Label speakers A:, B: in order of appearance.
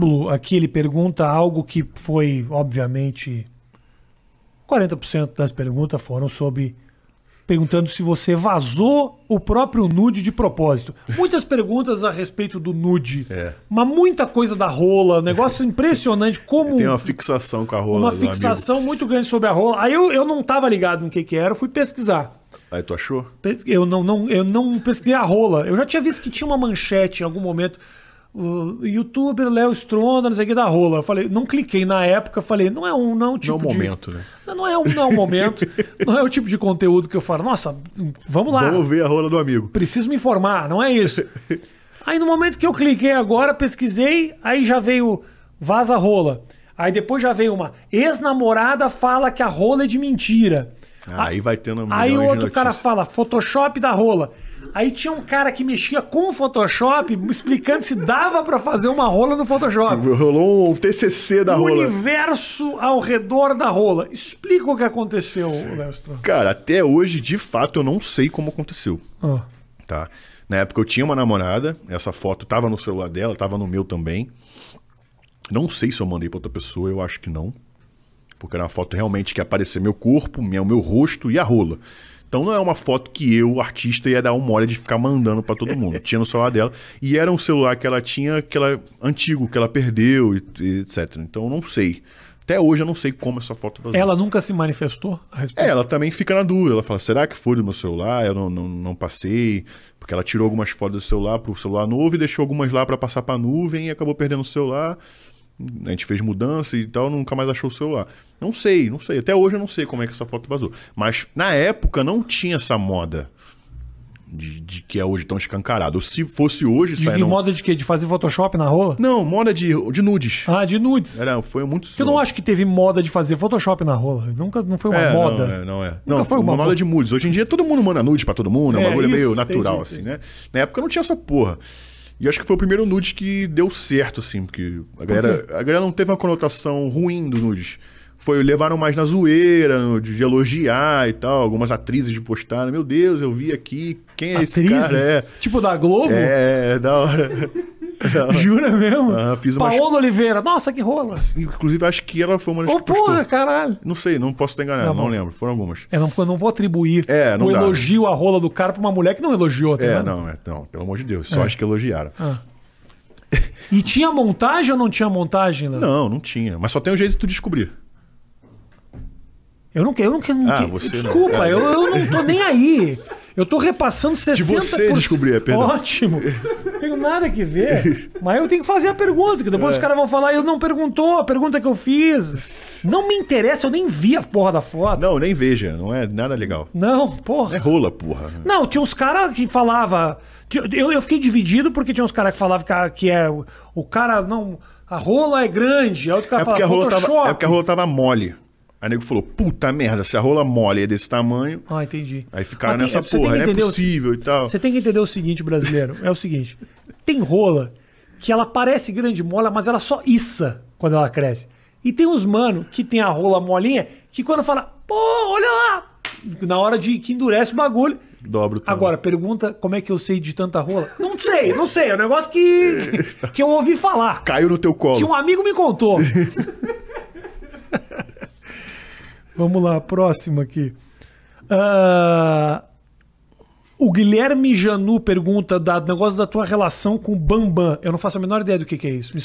A: Pablo, aqui ele pergunta algo que foi, obviamente, 40% das perguntas foram sobre perguntando se você vazou o próprio nude de propósito. Muitas perguntas a respeito do nude, é. mas muita coisa da rola, negócio impressionante como tem uma fixação com a rola, uma fixação amigo. muito grande sobre a rola. Aí eu, eu não tava ligado no que que era, fui pesquisar. Aí tu achou? Eu não, não, eu não pesquisei a rola. Eu já tinha visto que tinha uma manchete em algum momento youtuber Léo Stronda, não sei o que da rola. Eu falei, não cliquei na época, falei, não é um, não é um tipo não é um tipo de... momento, né? Não, é um, não é um momento, não é o tipo de conteúdo que eu falo, nossa, vamos lá. Vamos ver a rola do amigo. Preciso me informar, não é isso. aí no momento que eu cliquei agora, pesquisei, aí já veio vaza rola. Aí depois já veio uma ex-namorada fala que a rola é de mentira.
B: Aí, vai tendo uma Aí outro cara
A: fala Photoshop da rola. Aí tinha um cara que mexia com o Photoshop, explicando se dava para fazer uma rola no Photoshop.
B: Rolou um TCC da o rola.
A: universo ao redor da rola. Explica o que aconteceu, Lestro.
B: Cara, até hoje, de fato, eu não sei como aconteceu. Ah. Tá? Na época eu tinha uma namorada, essa foto tava no celular dela, tava no meu também. Não sei se eu mandei para outra pessoa, eu acho que não. Porque era uma foto realmente que aparecia meu corpo, meu, meu rosto e a rola. Então não é uma foto que eu, artista, ia dar uma hora de ficar mandando para todo mundo. tinha no celular dela. E era um celular que ela tinha, que ela, antigo, que ela perdeu, e, e etc. Então não sei. Até hoje eu não sei como essa foto vazou. Ela
A: nunca se manifestou
B: a respeito? É, ela também fica na dúvida. Ela fala, será que foi do meu celular? Eu não, não, não passei. Porque ela tirou algumas fotos do celular pro celular novo e deixou algumas lá para passar pra nuvem e acabou perdendo o celular a gente fez mudança e tal, nunca mais achou o celular. Não sei, não sei. Até hoje eu não sei como é que essa foto vazou. Mas na época não tinha essa moda. De, de, que é hoje tão escancarado. Se fosse hoje, de, saindo...
A: moda de quê? De fazer Photoshop na rua? Não, moda de, de nudes. Ah, de nudes. Era, foi muito... Porque eu não acho que teve moda de fazer Photoshop na rua. Nunca, não foi uma é, moda. Não, é, não é. Nunca não, foi uma, uma moda de
B: nudes. Hoje em dia todo mundo manda nudes pra todo mundo, é um é, bagulho meio natural, assim, né? Na época não tinha essa porra. E acho que foi o primeiro nude que deu certo, assim, porque a galera, Por a galera não teve uma conotação ruim do nude. Foi, levaram mais na zoeira, de, elogiar e tal. Algumas atrizes de postar, meu Deus, eu vi aqui, quem é atrizes? esse cara? É, tipo da Globo? é, é da hora. Jura mesmo? Ah, fiz uma... Paola Oliveira. Nossa, que rola. Inclusive, acho que ela foi uma das Ô, porra, caralho. Não sei, não posso ter enganado, tá não lembro. Foram algumas.
A: É, não, eu não vou atribuir
B: é, não o dá. Né? elogio
A: à rola do cara pra uma mulher que não elogiou. até tá é,
B: não, é, não, pelo amor de Deus. Só é. acho que elogiaram.
A: Ah. e tinha montagem ou não
B: tinha montagem? Né? Não, não tinha. Mas só tem um jeito de tu descobrir.
A: Eu não quero, eu não quero. Ah, você Desculpa, não... Eu, eu não tô nem aí. Eu tô repassando 60%. De você descobrir, é
B: Ótimo.
A: nada que ver. Mas eu tenho que fazer a pergunta, que depois é. os caras vão falar, eu não perguntou a pergunta que eu fiz. Não me interessa, eu nem vi a porra da foto.
B: Não, nem veja, não é nada legal. Não, porra. É rola, porra.
A: Não, tinha uns caras que falava eu, eu fiquei dividido porque tinha uns caras que falavam que, que é o, o, cara não. A
B: rola é grande. Aí outro cara é porque falava, a rola tava, É porque a rola tava mole. Aí o nego falou, puta merda, se a rola mole é desse tamanho. Ah, entendi. Aí ficaram tem, nessa porra, não é possível o, e tal.
A: Você tem que entender o seguinte, brasileiro: é o seguinte. Tem rola que ela parece grande mola, mas ela só issa quando ela cresce. E tem uns mano que tem a rola molinha que quando fala, pô, olha lá! Na hora de que endurece o bagulho. Dobra o Agora, pergunta como é que eu sei de tanta rola? Não sei, não sei. É um negócio que, que eu ouvi falar. Caiu no teu colo. Que um amigo me contou. Vamos lá, próximo aqui. Uh, o Guilherme Janu pergunta do negócio da tua relação com o Bambam. Eu não faço a menor ideia do que, que é isso. Me